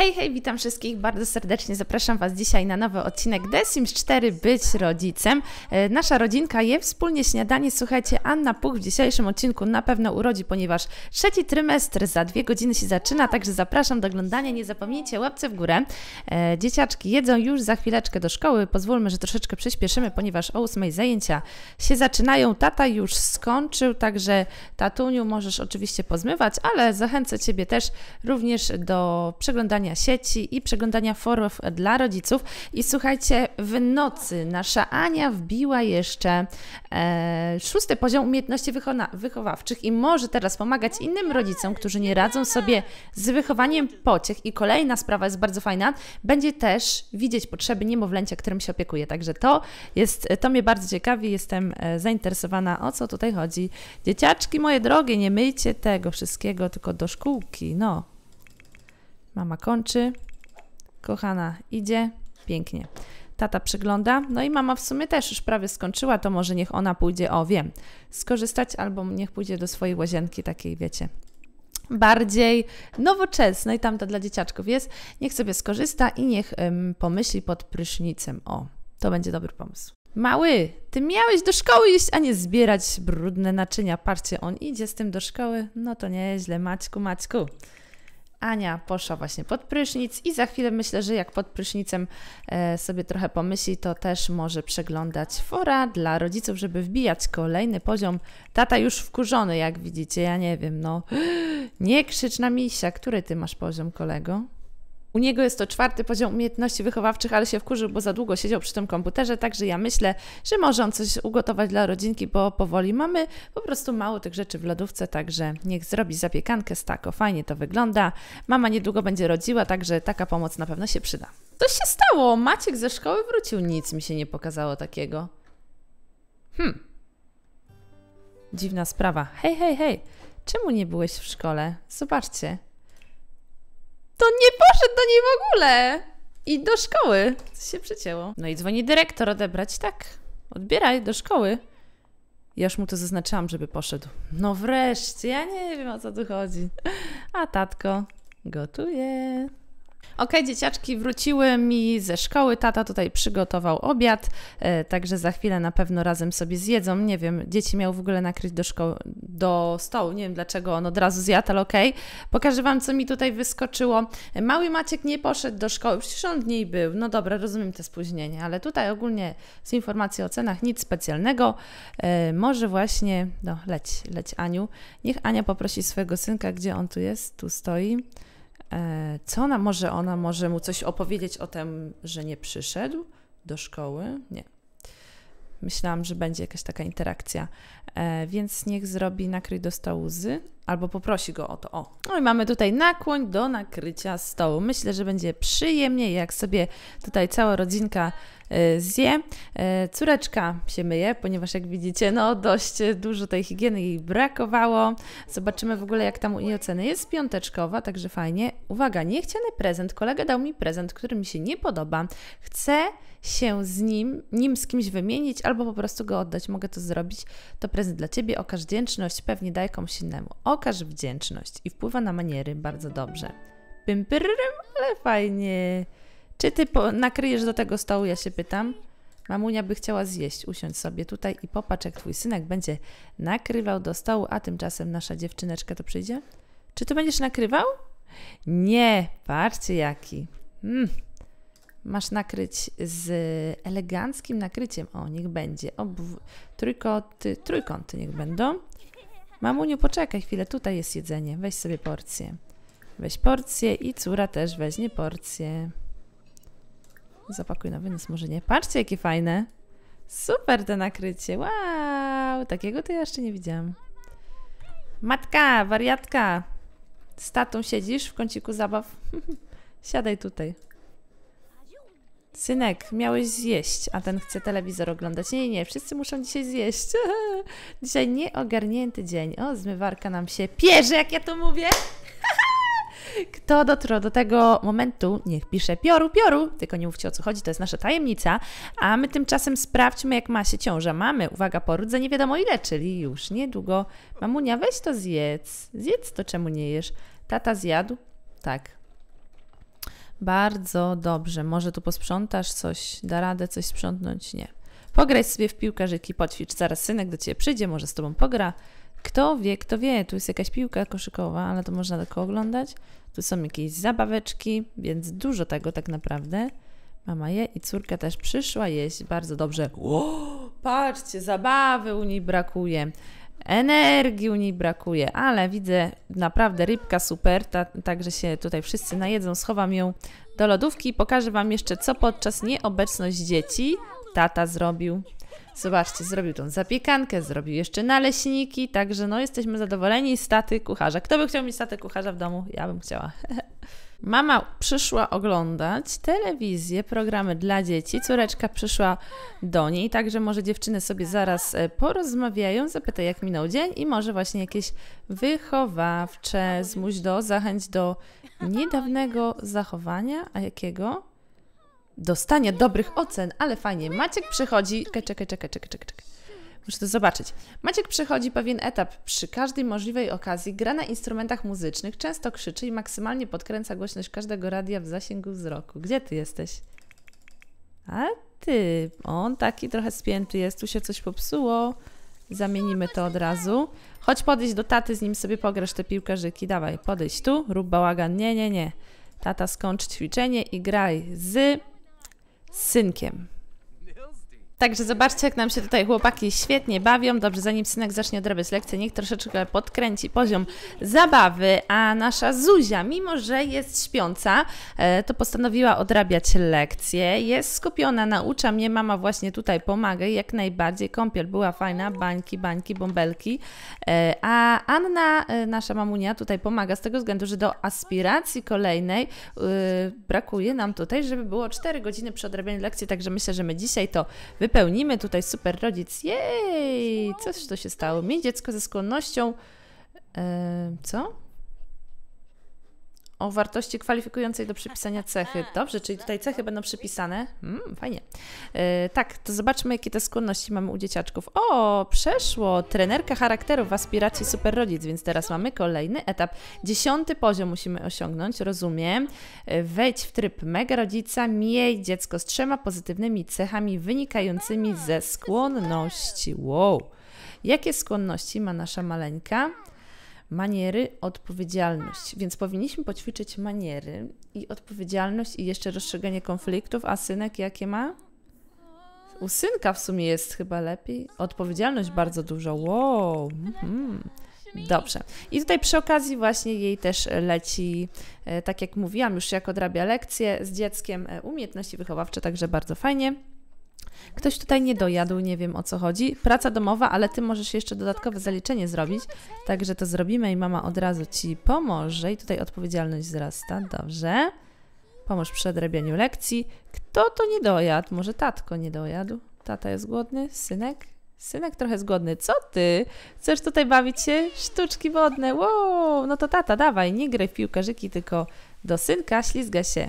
Hej, hej, witam wszystkich bardzo serdecznie. Zapraszam Was dzisiaj na nowy odcinek The Sims 4 Być rodzicem. E, nasza rodzinka je wspólnie śniadanie. Słuchajcie, Anna Puch w dzisiejszym odcinku na pewno urodzi, ponieważ trzeci trymestr za dwie godziny się zaczyna, także zapraszam do oglądania. Nie zapomnijcie łapce w górę. E, dzieciaczki jedzą już za chwileczkę do szkoły. Pozwólmy, że troszeczkę przyspieszymy, ponieważ o 8 zajęcia się zaczynają. Tata już skończył, także tatuniu możesz oczywiście pozmywać, ale zachęcę Ciebie też również do przeglądania sieci i przeglądania forów dla rodziców. I słuchajcie, w nocy nasza Ania wbiła jeszcze e, szósty poziom umiejętności wychowawczych i może teraz pomagać innym rodzicom, którzy nie radzą sobie z wychowaniem pociech. I kolejna sprawa jest bardzo fajna, będzie też widzieć potrzeby niemowlęcia, którym się opiekuje. Także to jest, to mnie bardzo ciekawi, jestem e, zainteresowana, o co tutaj chodzi. Dzieciaczki moje drogie, nie myjcie tego wszystkiego tylko do szkółki, no. Mama kończy. Kochana idzie. Pięknie. Tata przygląda. No i mama w sumie też już prawie skończyła, to może niech ona pójdzie, o wiem, skorzystać albo niech pójdzie do swojej łazienki takiej, wiecie, bardziej nowoczesnej, to dla dzieciaczków jest. Niech sobie skorzysta i niech ym, pomyśli pod prysznicem. O, to będzie dobry pomysł. Mały, ty miałeś do szkoły iść, a nie zbierać brudne naczynia. Patrzcie, on idzie z tym do szkoły. No to nieźle, Maćku, Maćku. Ania poszła właśnie pod prysznic i za chwilę myślę, że jak pod prysznicem e, sobie trochę pomyśli, to też może przeglądać fora dla rodziców, żeby wbijać kolejny poziom. Tata już wkurzony, jak widzicie, ja nie wiem, no nie krzycz na misia, który ty masz poziom, kolego? U niego jest to czwarty poziom umiejętności wychowawczych, ale się wkurzył, bo za długo siedział przy tym komputerze, także ja myślę, że może on coś ugotować dla rodzinki, bo powoli mamy po prostu mało tych rzeczy w lodówce, także niech zrobi zapiekankę z tako. Fajnie to wygląda. Mama niedługo będzie rodziła, także taka pomoc na pewno się przyda. Coś się stało, Maciek ze szkoły wrócił, nic mi się nie pokazało takiego. Hmm. Dziwna sprawa. Hej, hej, hej, czemu nie byłeś w szkole? Zobaczcie to nie poszedł do niej w ogóle. I do szkoły. Coś się przycięło. No i dzwoni dyrektor odebrać. Tak, odbieraj do szkoły. Ja już mu to zaznaczyłam, żeby poszedł. No wreszcie, ja nie wiem o co tu chodzi. A tatko gotuje. Ok, dzieciaczki wróciły mi ze szkoły, tata tutaj przygotował obiad, e, także za chwilę na pewno razem sobie zjedzą. Nie wiem, dzieci miał w ogóle nakryć do, szkoły, do stołu, nie wiem dlaczego on od razu zjadł, ale ok. Pokażę Wam, co mi tutaj wyskoczyło. Mały Maciek nie poszedł do szkoły, przecież on był. No dobra, rozumiem te spóźnienie, ale tutaj ogólnie z informacji o cenach nic specjalnego. E, może właśnie, no leć, leć Aniu. Niech Ania poprosi swojego synka, gdzie on tu jest, tu stoi. E, co ona może, ona może mu coś opowiedzieć o tym, że nie przyszedł do szkoły? Nie. Myślałam, że będzie jakaś taka interakcja, e, więc niech zrobi nakryj do stołu albo poprosi go o to. O. No i mamy tutaj nakłoń do nakrycia stołu. Myślę, że będzie przyjemnie, jak sobie tutaj cała rodzinka e, zje. E, córeczka się myje, ponieważ jak widzicie, no dość dużo tej higieny jej brakowało. Zobaczymy w ogóle, jak tam u niej oceny. Jest piąteczkowa, także fajnie. Uwaga, niechciany prezent. Kolega dał mi prezent, który mi się nie podoba. Chcę się z nim, nim z kimś wymienić albo po prostu go oddać. Mogę to zrobić. To prezent dla Ciebie. Okaż wdzięczność, pewnie daj komuś innemu. Okaż wdzięczność i wpływa na maniery bardzo dobrze. Pym ale fajnie. Czy ty nakryjesz do tego stołu, ja się pytam? Mamunia by chciała zjeść, usiądź sobie tutaj i popatrz, jak twój synek będzie nakrywał do stołu, a tymczasem nasza dziewczyneczka to przyjdzie. Czy ty będziesz nakrywał? Nie, patrzcie jaki. Mm. Masz nakryć z eleganckim nakryciem. O, niech będzie. Obw trójkoty, trójkąty niech będą. Mamuniu, poczekaj chwilę, tutaj jest jedzenie. Weź sobie porcję. Weź porcję i córa też weźmie porcję. Zapakuj na wynos, może nie. Patrzcie, jakie fajne. Super to nakrycie. Wow, takiego to ja jeszcze nie widziałam. Matka, wariatka. Z tatą siedzisz w kąciku zabaw? Siadaj tutaj. Synek, miałeś zjeść, a ten chce telewizor oglądać. Nie, nie, nie, wszyscy muszą dzisiaj zjeść. dzisiaj nieogarnięty dzień. O, zmywarka nam się pierze, jak ja to mówię. Kto dotrwał do tego momentu, niech pisze pioru, pioru, tylko nie mówcie o co chodzi, to jest nasza tajemnica, a my tymczasem sprawdźmy, jak ma się ciąża. Mamy, uwaga, poród za nie wiadomo ile, czyli już niedługo. Mamunia, weź to zjedz, zjedz to, czemu nie jesz. Tata zjadł? Tak, bardzo dobrze. Może tu posprzątasz coś? Da radę coś sprzątnąć? Nie. Pograj sobie w piłkarzyki, poćwicz. Zaraz synek do ciebie przyjdzie, może z tobą pogra. Kto wie, kto wie. Tu jest jakaś piłka koszykowa, ale to można tylko oglądać. Tu są jakieś zabaweczki, więc dużo tego tak naprawdę. Mama je i córka też przyszła jeść. Bardzo dobrze. O, patrzcie, zabawy u niej brakuje. Energii u niej brakuje, ale widzę naprawdę rybka super, także się tutaj wszyscy najedzą. Schowam ją do lodówki i pokażę Wam jeszcze, co podczas nieobecności dzieci tata zrobił. Zobaczcie, zrobił tą zapiekankę, zrobił jeszcze naleśniki, także no jesteśmy zadowoleni z taty kucharza. Kto by chciał mieć tatę kucharza w domu? Ja bym chciała. Mama przyszła oglądać telewizję, programy dla dzieci. Córeczka przyszła do niej, także może dziewczyny sobie zaraz e, porozmawiają, zapytają jak minął dzień i może właśnie jakieś wychowawcze zmuś do, zachęć do niedawnego zachowania, a jakiego? Dostanie dobrych ocen, ale fajnie. Maciek przychodzi. Czekaj, czekaj, czekaj, czekaj, czekaj. Muszę to zobaczyć. Maciek przechodzi pewien etap. Przy każdej możliwej okazji gra na instrumentach muzycznych, często krzyczy i maksymalnie podkręca głośność każdego radia w zasięgu wzroku. Gdzie ty jesteś? A ty, on taki trochę spięty jest, tu się coś popsuło. Zamienimy to od razu. Chodź podejść do taty, z nim sobie pograsz te piłkarzyki. Dawaj, podejść tu, rób bałagan. Nie, nie, nie. Tata, skończ ćwiczenie i graj z synkiem. Także zobaczcie, jak nam się tutaj chłopaki świetnie bawią. Dobrze, zanim synek zacznie odrabiać lekcję, niech troszeczkę podkręci poziom zabawy, a nasza Zuzia, mimo że jest śpiąca, e, to postanowiła odrabiać lekcję. Jest skupiona, naucza mnie, mama właśnie tutaj pomaga jak najbardziej. Kąpiel była fajna, bańki, bańki, bąbelki. E, a Anna, e, nasza mamunia, tutaj pomaga z tego względu, że do aspiracji kolejnej brakuje nam tutaj, żeby było 4 godziny przy odrabianiu lekcji, także myślę, że my dzisiaj to wypełnimy wypełnimy tutaj super rodzic. Jej! Coś to się stało. Miej dziecko ze skłonnością. E, co? o wartości kwalifikującej do przypisania cechy. Dobrze, czyli tutaj cechy będą przypisane. Mm, fajnie. E, tak, to zobaczmy, jakie te skłonności mamy u dzieciaczków. O, przeszło! Trenerka charakteru w aspiracji rodzic. więc teraz mamy kolejny etap. Dziesiąty poziom musimy osiągnąć, rozumiem. E, wejdź w tryb mega rodzica, miej dziecko z trzema pozytywnymi cechami wynikającymi ze skłonności. Wow! Jakie skłonności ma nasza maleńka? Maniery, odpowiedzialność. Więc powinniśmy poćwiczyć maniery i odpowiedzialność i jeszcze rozstrzyganie konfliktów. A synek jakie ma? U synka w sumie jest chyba lepiej. Odpowiedzialność bardzo dużo. Wow. Mhm. Dobrze. I tutaj przy okazji właśnie jej też leci, e, tak jak mówiłam, już jak odrabia lekcje z dzieckiem, e, umiejętności wychowawcze, także bardzo fajnie. Ktoś tutaj nie dojadł, nie wiem o co chodzi. Praca domowa, ale ty możesz jeszcze dodatkowe zaliczenie zrobić. Także to zrobimy i mama od razu ci pomoże. I tutaj odpowiedzialność wzrasta. Dobrze. Pomóż przy odrabianiu lekcji. Kto to nie dojadł? Może tatko nie dojadł? Tata jest głodny? Synek? Synek trochę zgodny. Co ty? Chcesz tutaj bawić się? Sztuczki wodne. Wow, no to tata, dawaj, nie graj w piłkarzyki, tylko do synka ślizga się.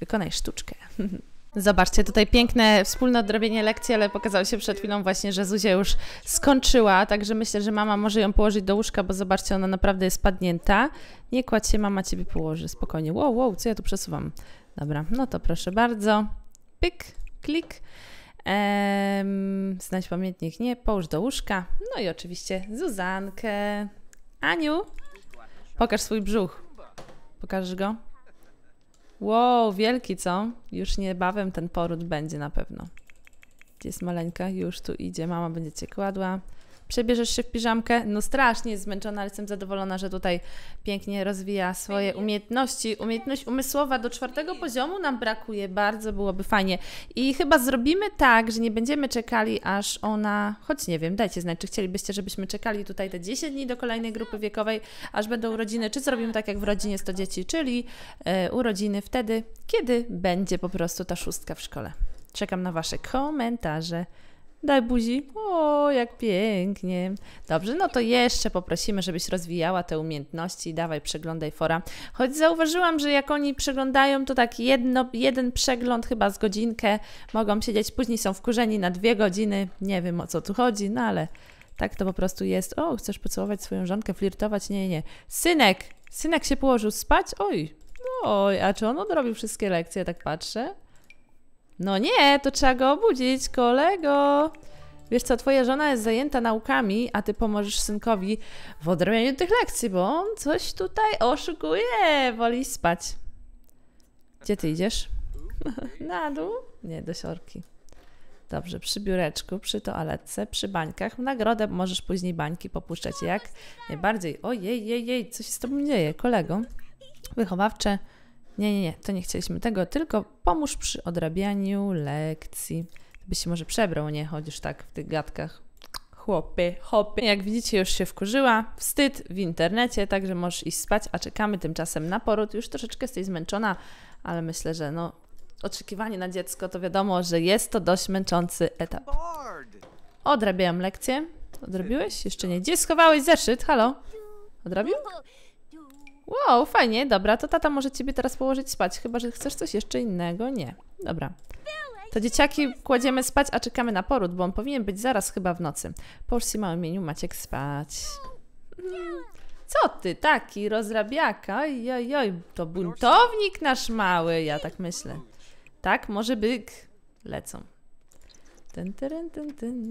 Wykonaj sztuczkę. Zobaczcie, tutaj piękne wspólne odrobienie lekcji, ale pokazało się przed chwilą właśnie, że Zuzia już skończyła, także myślę, że mama może ją położyć do łóżka, bo zobaczcie, ona naprawdę jest padnięta. Nie kładź się, mama ciebie położy, spokojnie. Wow, wow, co ja tu przesuwam? Dobra, no to proszę bardzo. Pyk, klik. Ehm, znajdź pamiętnik, nie, połóż do łóżka. No i oczywiście Zuzankę. Aniu, pokaż swój brzuch. Pokażesz go? Wow, wielki co? Już niebawem ten poród będzie na pewno. Gdzie jest maleńka? Już tu idzie. Mama będzie cię kładła przebierzesz się w piżamkę. No strasznie jest zmęczona, ale jestem zadowolona, że tutaj pięknie rozwija swoje umiejętności. Umiejętność umysłowa do czwartego poziomu nam brakuje, bardzo byłoby fajnie. I chyba zrobimy tak, że nie będziemy czekali, aż ona, choć nie wiem, dajcie znać, czy chcielibyście, żebyśmy czekali tutaj te 10 dni do kolejnej grupy wiekowej, aż będą urodziny, czy zrobimy tak jak w rodzinie 100 dzieci, czyli y, urodziny wtedy, kiedy będzie po prostu ta szóstka w szkole. Czekam na Wasze komentarze. Daj buzi. O, jak pięknie. Dobrze, no to jeszcze poprosimy, żebyś rozwijała te umiejętności. Dawaj, przeglądaj fora. Choć zauważyłam, że jak oni przeglądają, to tak jedno, jeden przegląd chyba z godzinkę mogą siedzieć, później są wkurzeni na dwie godziny. Nie wiem o co tu chodzi, no ale tak to po prostu jest. O, chcesz pocałować swoją żonkę, flirtować? Nie, nie. Synek! Synek się położył spać? Oj, oj, a czy on odrobił wszystkie lekcje? Tak patrzę. No nie, to trzeba go obudzić, kolego. Wiesz co, twoja żona jest zajęta naukami, a ty pomożesz synkowi w odrobieniu tych lekcji, bo on coś tutaj oszukuje, woli spać. Gdzie ty idziesz? Na dół? Nie, do siorki. Dobrze, przy biureczku, przy toaletce, przy bańkach. W nagrodę możesz później bańki popuszczać jak najbardziej. Ojej, jej, jej, co się z tobą dzieje, kolego? Wychowawcze. Nie, nie, nie, to nie chcieliśmy tego, tylko pomóż przy odrabianiu lekcji. By się może przebrał, nie chodzisz tak w tych gadkach. Chłopy, hopy. Jak widzicie, już się wkurzyła. Wstyd w internecie, także możesz iść spać, a czekamy tymczasem na poród. Już troszeczkę jesteś zmęczona, ale myślę, że no, oczekiwanie na dziecko to wiadomo, że jest to dość męczący etap. Odrabiałam lekcję. Odrobiłeś? Jeszcze nie. Gdzie schowałeś zeszyt? Halo? Odrobił? Wow, fajnie, dobra, to tata może ciebie teraz położyć spać, chyba że chcesz coś jeszcze innego. Nie, dobra. To dzieciaki kładziemy spać, a czekamy na poród, bo on powinien być zaraz chyba w nocy. Poszli małym mieniu Maciek spać. Co ty, taki rozrabiaka? oj, oj, to buntownik nasz mały, ja tak myślę. Tak, może byk. Lecą. Ten, ten, ten, ten.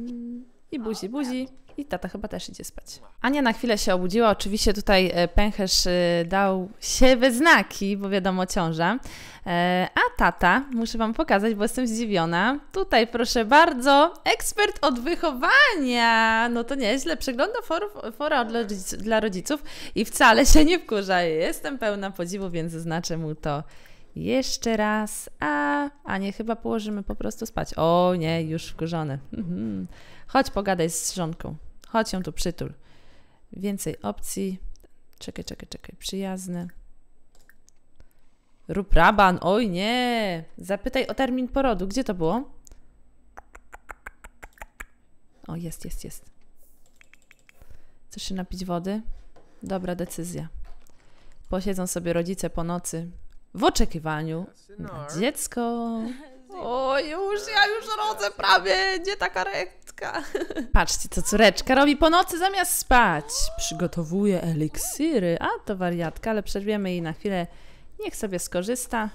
I buzi, buzi i tata chyba też idzie spać. Ania na chwilę się obudziła. Oczywiście tutaj e, pęcherz e, dał się we znaki, bo wiadomo ciąża. E, a tata, muszę Wam pokazać, bo jestem zdziwiona. Tutaj proszę bardzo, ekspert od wychowania. No to nieźle, przegląda for, fora rodzic, dla rodziców i wcale się nie wkurza. Jestem pełna podziwu, więc zaznaczę mu to jeszcze raz, a, a nie chyba położymy po prostu spać. O nie, już wkurzony. Mhm. Chodź pogadaj z żonką. Chodź ją tu, przytul. Więcej opcji. Czekaj, czekaj, czekaj. Przyjazny. Rób raban. Oj nie! Zapytaj o termin porodu. Gdzie to było? O, jest, jest, jest. Chcesz się napić wody? Dobra decyzja. Posiedzą sobie rodzice po nocy w oczekiwaniu na dziecko. O, już, ja już rodzę prawie. Gdzie ta karetka? córeczka. Patrzcie, co córeczka robi po nocy zamiast spać. Przygotowuje eliksiry. A, to wariatka, ale przerwiemy jej na chwilę. Niech sobie skorzysta.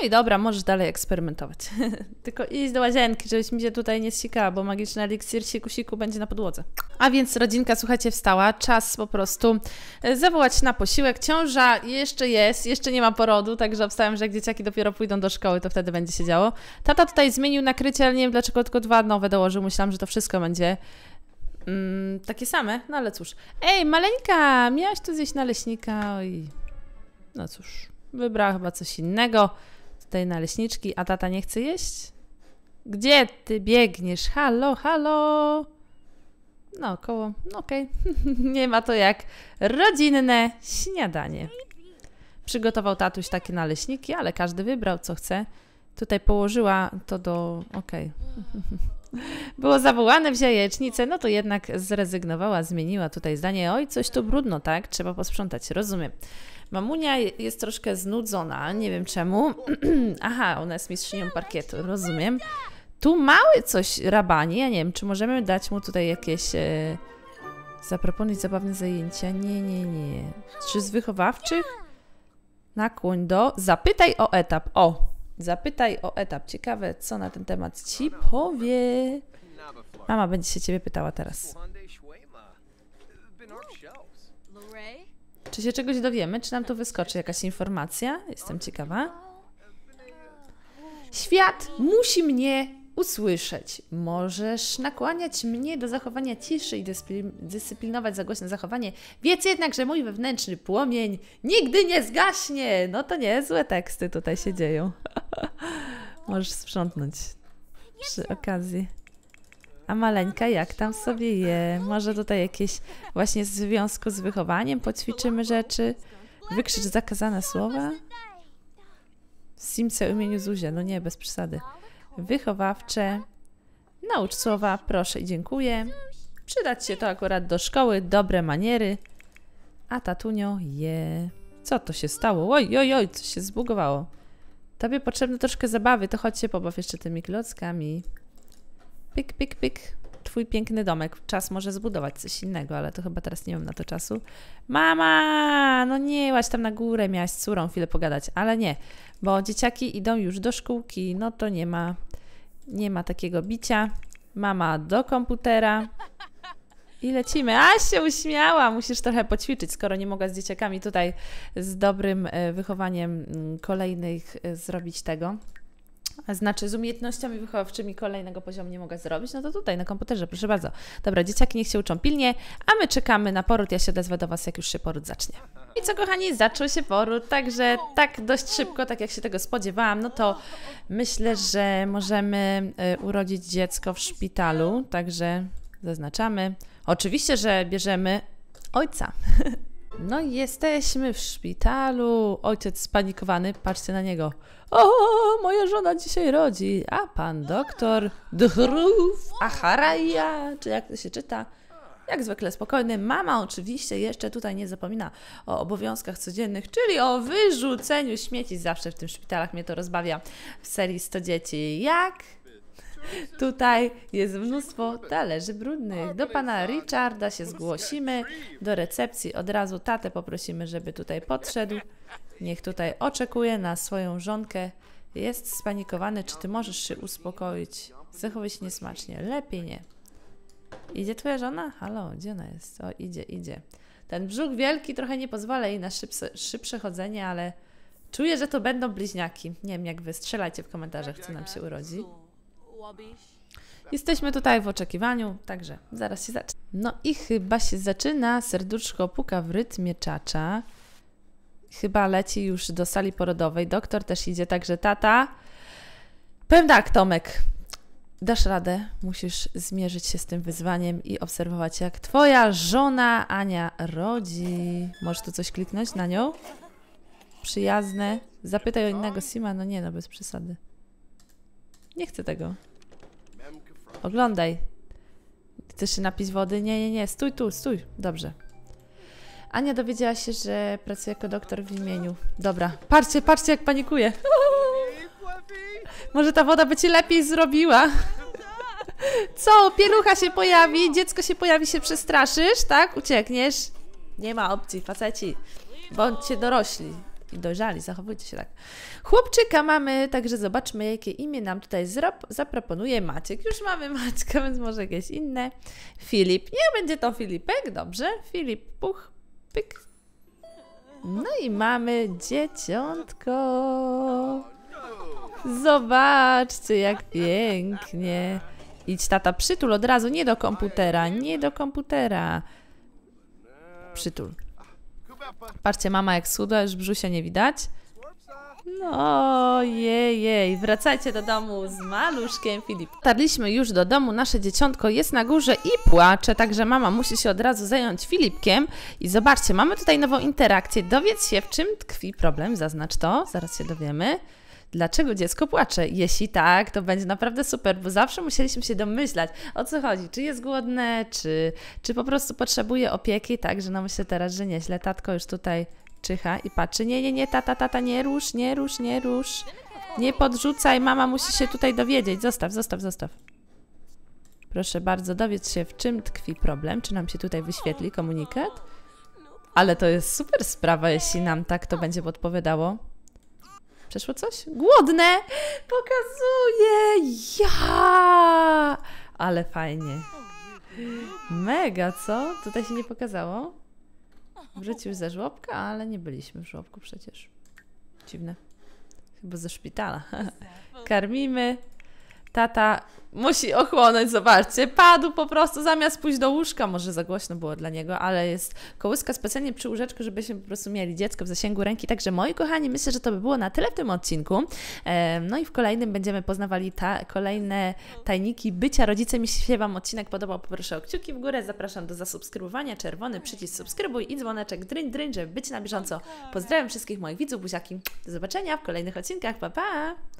No i dobra, możesz dalej eksperymentować. Tylko iść do łazienki, żebyś mi się tutaj nie sikała, bo magiczny eliksir siku siku będzie na podłodze. A więc rodzinka, słuchajcie, wstała. Czas po prostu e, zawołać na posiłek. Ciąża jeszcze jest, jeszcze nie ma porodu, także obstawiam, że jak dzieciaki dopiero pójdą do szkoły, to wtedy będzie się działo. Tata tutaj zmienił nakrycie, ale nie wiem dlaczego tylko dwa nowe dołożył. Myślałam, że to wszystko będzie mm, takie same, no ale cóż. Ej, maleńka, miałaś tu zjeść naleśnika i... No cóż, wybrała chyba coś innego tutaj naleśniczki, a tata nie chce jeść? Gdzie ty biegniesz? Halo, halo! No, koło, no okej. Okay. nie ma to jak rodzinne śniadanie. Przygotował tatuś takie naleśniki, ale każdy wybrał co chce. Tutaj położyła to do. Okej. Okay. Było zawołane w jajecznicę, no to jednak zrezygnowała, zmieniła tutaj zdanie. Oj, coś tu brudno, tak? Trzeba posprzątać, rozumiem. Mamunia jest troszkę znudzona, nie wiem czemu. Aha, ona jest mistrzynią parkietu, rozumiem. Tu mały coś rabani, ja nie wiem, czy możemy dać mu tutaj jakieś... E, zaproponować zabawne zajęcia? Nie, nie, nie. Czy z wychowawczych? Nakłoń do... Zapytaj o etap. O! Zapytaj o etap. Ciekawe, co na ten temat ci powie. Mama będzie się ciebie pytała teraz. Czy się czegoś dowiemy? Czy nam tu wyskoczy jakaś informacja? Jestem ciekawa. Świat musi mnie usłyszeć. Możesz nakłaniać mnie do zachowania ciszy i dyscyplinować za głośne zachowanie. Wiedz jednak, że mój wewnętrzny płomień nigdy nie zgaśnie. No to nie złe teksty tutaj się dzieją. Możesz sprzątnąć przy okazji. A maleńka jak tam sobie je? Może tutaj jakieś właśnie w związku z wychowaniem poćwiczymy rzeczy? Wykrzycz zakazane słowa? Simse o imieniu Zuzia. No nie, bez przesady. Wychowawcze. Naucz słowa proszę i dziękuję. Przydać się to akurat do szkoły. Dobre maniery. A tatunio je... Co to się stało? Oj, oj, oj, coś się zbugowało. Tobie potrzebne troszkę zabawy, to chodź się pobaw jeszcze tymi klockami. Pik, pik, pik. Twój piękny domek. Czas może zbudować coś innego, ale to chyba teraz nie mam na to czasu. Mama! No nie, łaś tam na górę, miałaś z córą chwilę pogadać, ale nie, bo dzieciaki idą już do szkółki, no to nie ma, nie ma takiego bicia. Mama do komputera. I lecimy. A się uśmiała, musisz trochę poćwiczyć, skoro nie mogła z dzieciakami tutaj z dobrym e, wychowaniem mm, kolejnych e, zrobić tego. Znaczy z umiejętnościami wychowawczymi kolejnego poziomu nie mogę zrobić, no to tutaj na komputerze, proszę bardzo. Dobra, dzieciaki niech się uczą pilnie, a my czekamy na poród. Ja się odezwę do Was, jak już się poród zacznie. I co kochani, zaczął się poród, także tak dość szybko, tak jak się tego spodziewałam, no to myślę, że możemy y, urodzić dziecko w szpitalu, także zaznaczamy. Oczywiście, że bierzemy ojca. No jesteśmy w szpitalu. Ojciec spanikowany, patrzcie na niego. O, moja żona dzisiaj rodzi. A pan doktor Dhrów Aharaja, czy jak to się czyta? Jak zwykle spokojny. Mama oczywiście jeszcze tutaj nie zapomina o obowiązkach codziennych, czyli o wyrzuceniu śmieci. Zawsze w tym szpitalach mnie to rozbawia w serii 100 dzieci. Jak Tutaj jest mnóstwo talerzy brudnych. Do pana Richarda się zgłosimy, do recepcji od razu tatę poprosimy, żeby tutaj podszedł. Niech tutaj oczekuje na swoją żonkę. Jest spanikowany, czy ty możesz się uspokoić? Zachowuj się niesmacznie. Lepiej nie. Idzie twoja żona? Halo, gdzie ona jest? O, idzie, idzie. Ten brzuch wielki trochę nie pozwala jej na szybsze szybsze chodzenie, ale czuję, że to będą bliźniaki. Nie wiem, jak wy, strzelajcie w komentarzach, co nam się urodzi. Jesteśmy tutaj w oczekiwaniu, także zaraz się zacznie. No i chyba się zaczyna, serduszko puka w rytmie czacza. Chyba leci już do sali porodowej, doktor też idzie, także tata. Powiem tak, Tomek, dasz radę, musisz zmierzyć się z tym wyzwaniem i obserwować, jak twoja żona Ania rodzi. Możesz tu coś kliknąć na nią? Przyjazne. Zapytaj o innego Sima, no nie, no bez przesady. Nie chcę tego. Oglądaj. Chcesz się napić wody? Nie, nie, nie. Stój tu, stój. Dobrze. Ania dowiedziała się, że pracuje jako doktor w imieniu. Dobra. Patrzcie, patrzcie jak panikuje. Może ta woda by ci lepiej zrobiła. Co? Pielucha się pojawi, dziecko się pojawi, się przestraszysz, tak? Uciekniesz? Nie ma opcji, faceci. Bądźcie dorośli i dojrzali, zachowujcie się tak. Chłopczyka mamy, także zobaczmy, jakie imię nam tutaj zaproponuje Maciek. Już mamy Maćka, więc może jakieś inne. Filip. Nie będzie to Filipek, dobrze. Filip, puch, pyk. No i mamy dzieciątko. Zobaczcie, jak pięknie. Idź tata, przytul od razu, nie do komputera, nie do komputera. Przytul. Patrzcie, mama jak suda, już brzusia nie widać. No, jej, jej, wracajcie do domu z maluszkiem Filip. Tarliśmy już do domu, nasze dzieciątko jest na górze i płacze, także mama musi się od razu zająć Filipkiem. I zobaczcie, mamy tutaj nową interakcję. Dowiedz się, w czym tkwi problem, zaznacz to, zaraz się dowiemy dlaczego dziecko płacze. Jeśli tak, to będzie naprawdę super, bo zawsze musieliśmy się domyślać, o co chodzi, czy jest głodne, czy, czy po prostu potrzebuje opieki, tak, że no myślę teraz, że nieźle, tatko już tutaj czyha i patrzy, nie, nie, nie, tata, tata, nie rusz, nie rusz, nie rusz, nie podrzucaj, mama musi się tutaj dowiedzieć, zostaw, zostaw, zostaw. Proszę bardzo, dowiedz się, w czym tkwi problem, czy nam się tutaj wyświetli komunikat. Ale to jest super sprawa, jeśli nam tak to będzie podpowiadało. Przeszło coś? Głodne! Pokazuję! Ja! Ale fajnie. Mega, co? Tutaj się nie pokazało? Wrócił ze żłobka, ale nie byliśmy w żłobku przecież. Dziwne. Chyba ze szpitala. Karmimy. Tata musi ochłonąć, zobaczcie, padł po prostu zamiast pójść do łóżka, może za głośno było dla niego, ale jest kołyska specjalnie przy łóżeczku, żebyśmy po prostu mieli dziecko w zasięgu ręki, także moi kochani, myślę, że to by było na tyle w tym odcinku, no i w kolejnym będziemy poznawali ta, kolejne tajniki bycia rodzicem, jeśli się Wam odcinek podobał, poproszę o kciuki w górę, zapraszam do zasubskrybowania, czerwony przycisk subskrybuj i dzwoneczek dryń, dryń, żeby być na bieżąco. Pozdrawiam wszystkich moich widzów, buziaki, do zobaczenia w kolejnych odcinkach, pa pa!